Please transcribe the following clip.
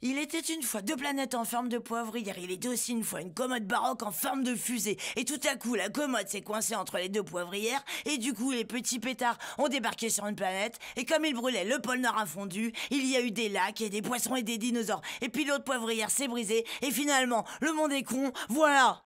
Il était une fois deux planètes en forme de poivrière, il était aussi une fois une commode baroque en forme de fusée. Et tout à coup, la commode s'est coincée entre les deux poivrières, et du coup, les petits pétards ont débarqué sur une planète, et comme ils brûlaient, le pôle Nord a fondu, il y a eu des lacs et des poissons et des dinosaures. Et puis l'autre poivrière s'est brisée, et finalement, le monde est con, voilà